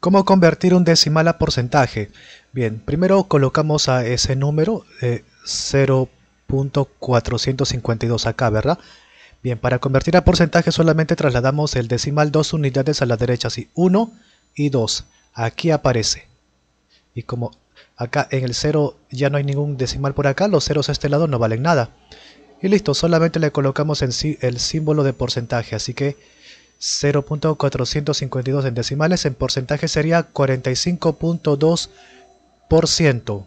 ¿Cómo convertir un decimal a porcentaje? Bien, primero colocamos a ese número 0.452 acá, ¿verdad? Bien, para convertir a porcentaje solamente trasladamos el decimal dos unidades a la derecha, así 1 y 2. Aquí aparece. Y como acá en el 0 ya no hay ningún decimal por acá, los ceros a este lado no valen nada. Y listo, solamente le colocamos en el símbolo de porcentaje, así que 0.452 en decimales, en porcentaje sería 45.2%.